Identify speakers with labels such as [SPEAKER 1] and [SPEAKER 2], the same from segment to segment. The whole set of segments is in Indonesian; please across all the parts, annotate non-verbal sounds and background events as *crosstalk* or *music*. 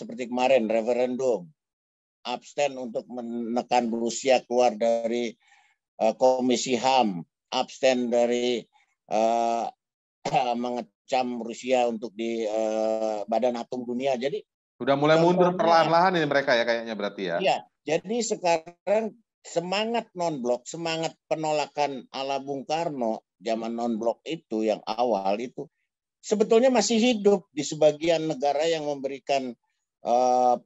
[SPEAKER 1] seperti kemarin referendum abstain untuk menekan Rusia keluar dari uh, Komisi HAM, abstain dari uh, *clears throat* mengecam Rusia untuk di uh, Badan Atom Dunia. Jadi sudah mulai mundur perlahan-lahan ini mereka ya kayaknya berarti ya. Iya. Jadi sekarang semangat non blok, semangat penolakan ala Bung Karno zaman non blok itu yang awal itu sebetulnya masih hidup di sebagian negara yang memberikan uh,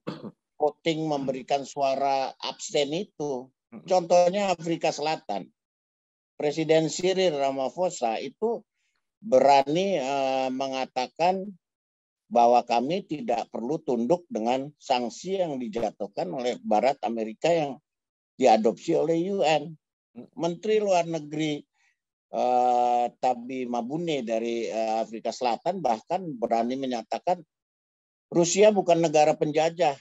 [SPEAKER 1] voting memberikan suara abstain itu. Contohnya Afrika Selatan. Presiden Cyril Ramaphosa itu berani uh, mengatakan bahwa kami tidak perlu tunduk dengan sanksi yang dijatuhkan oleh Barat Amerika yang diadopsi oleh UN. Menteri Luar Negeri uh, Tabi Mabune dari uh, Afrika Selatan bahkan berani menyatakan Rusia bukan negara penjajah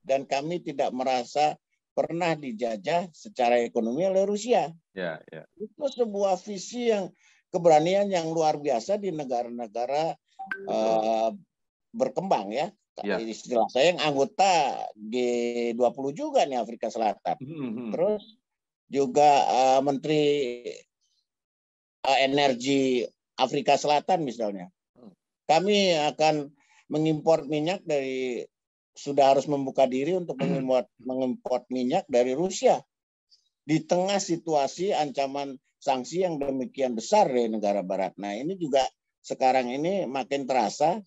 [SPEAKER 1] dan kami tidak merasa pernah dijajah secara ekonomi oleh Rusia. Ya, ya. Itu sebuah visi yang keberanian yang luar biasa di negara-negara uh, berkembang ya. ya. Istilah saya yang anggota G20 juga nih Afrika Selatan. Hmm. hmm, hmm. Terus juga uh, Menteri uh, Energi Afrika Selatan misalnya. Hmm. Kami akan mengimpor minyak dari sudah harus membuka diri untuk mengimpor mengimpor minyak dari Rusia di tengah situasi ancaman sanksi yang demikian besar dari negara barat. Nah, ini juga sekarang ini makin terasa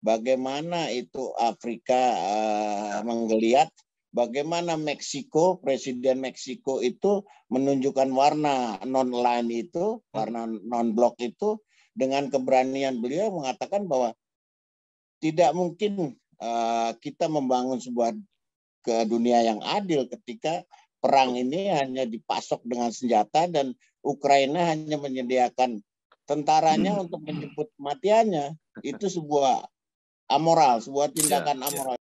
[SPEAKER 1] bagaimana itu Afrika uh, menggeliat, bagaimana Meksiko, Presiden Meksiko itu menunjukkan warna non-line itu, hmm. warna non-blok itu dengan keberanian beliau mengatakan bahwa tidak mungkin uh, kita membangun sebuah ke dunia yang adil ketika perang ini hanya dipasok dengan senjata dan Ukraina hanya menyediakan tentaranya hmm. untuk menjemput kematiannya itu sebuah amoral, sebuah tindakan iya, iya. amoral.